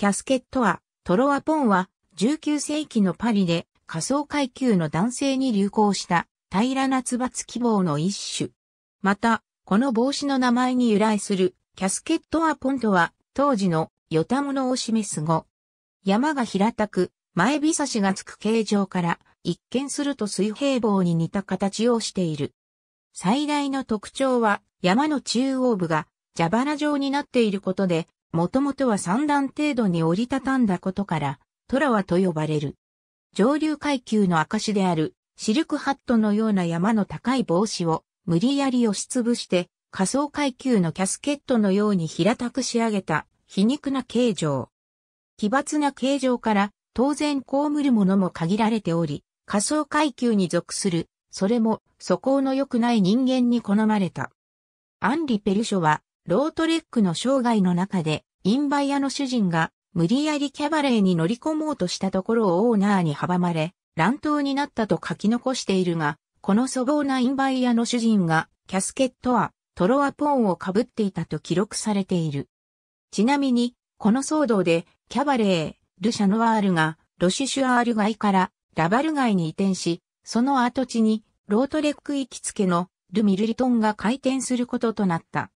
キャスケットは、トロアポンは、19世紀のパリで、仮想階級の男性に流行した平らな椿希望の一種。また、この帽子の名前に由来するキャスケットアポンとは当時のヨタモノを示す語。山が平たく前びさしがつく形状から一見すると水平棒に似た形をしている。最大の特徴は山の中央部が蛇腹状になっていることでもともとは三段程度に折りたたんだことから、トラワと呼ばれる。上流階級の証である、シルクハットのような山の高い帽子を、無理やり押しつぶして、仮想階級のキャスケットのように平たく仕上げた、皮肉な形状。奇抜な形状から、当然被るものも限られており、仮想階級に属する、それも、素行の良くない人間に好まれた。アンリ・ペルショは、ロートレックの生涯の中で、インバイアの主人が無理やりキャバレーに乗り込もうとしたところをオーナーに阻まれ、乱闘になったと書き残しているが、この粗暴なインバイアの主人が、キャスケットはトロワポーンを被っていたと記録されている。ちなみに、この騒動で、キャバレー、ルシャノワールが、ロシュシュアール街からラバル街に移転し、その跡地に、ロートレック行きつけのルミルリトンが開店することとなった。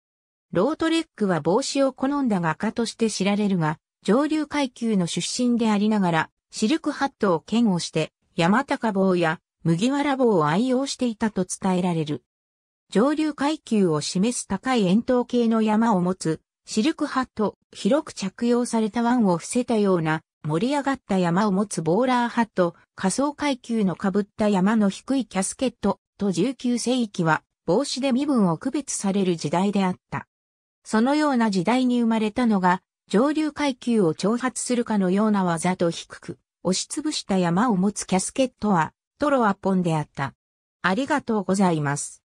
ロートレックは帽子を好んだ画家として知られるが、上流階級の出身でありながら、シルクハットを嫌悪して、山高帽や麦わら帽を愛用していたと伝えられる。上流階級を示す高い円筒形の山を持つ、シルクハット、広く着用された腕を伏せたような、盛り上がった山を持つボーラーハット、仮想階級の被った山の低いキャスケットと19世紀は帽子で身分を区別される時代であった。そのような時代に生まれたのが、上流階級を挑発するかのような技と低く、押しつぶした山を持つキャスケットは、トロアポンであった。ありがとうございます。